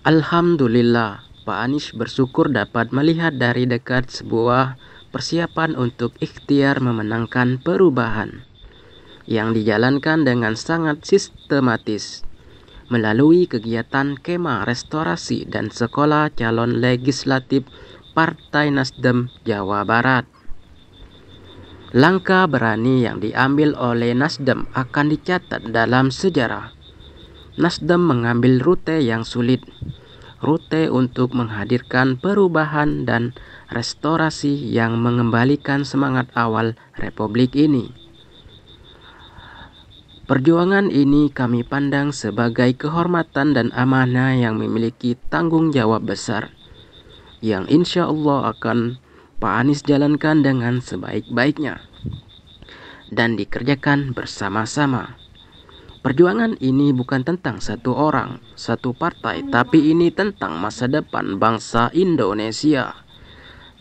Alhamdulillah, Pak Anies bersyukur dapat melihat dari dekat sebuah persiapan untuk ikhtiar memenangkan perubahan yang dijalankan dengan sangat sistematis melalui kegiatan kema restorasi dan sekolah calon legislatif Partai Nasdem Jawa Barat. Langkah berani yang diambil oleh Nasdem akan dicatat dalam sejarah Nasdem mengambil rute yang sulit, rute untuk menghadirkan perubahan dan restorasi yang mengembalikan semangat awal republik ini. Perjuangan ini kami pandang sebagai kehormatan dan amanah yang memiliki tanggung jawab besar, yang insya Allah akan Pak Anies jalankan dengan sebaik-baiknya dan dikerjakan bersama-sama. Perjuangan ini bukan tentang satu orang, satu partai, tapi ini tentang masa depan bangsa Indonesia.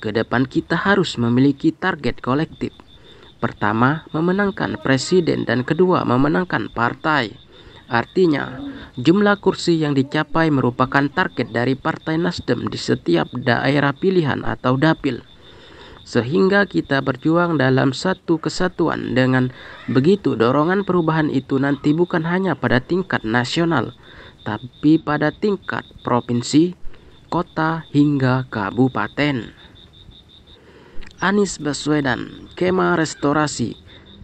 Kedepan kita harus memiliki target kolektif. Pertama, memenangkan presiden dan kedua, memenangkan partai. Artinya, jumlah kursi yang dicapai merupakan target dari Partai Nasdem di setiap daerah pilihan atau dapil sehingga kita berjuang dalam satu kesatuan. Dengan begitu, dorongan perubahan itu nanti bukan hanya pada tingkat nasional, tapi pada tingkat provinsi, kota, hingga kabupaten. Anies Baswedan, Kema Restorasi,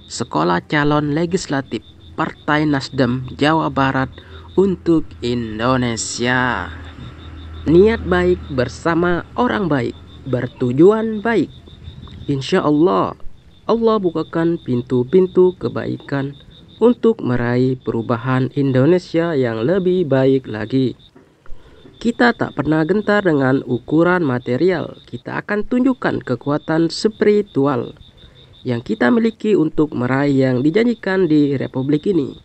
Sekolah Calon Legislatif Partai Nasdem Jawa Barat untuk Indonesia. Niat baik bersama orang baik, bertujuan baik. Insya Allah, Allah bukakan pintu-pintu kebaikan untuk meraih perubahan Indonesia yang lebih baik lagi. Kita tak pernah gentar dengan ukuran material, kita akan tunjukkan kekuatan spiritual yang kita miliki untuk meraih yang dijanjikan di republik ini.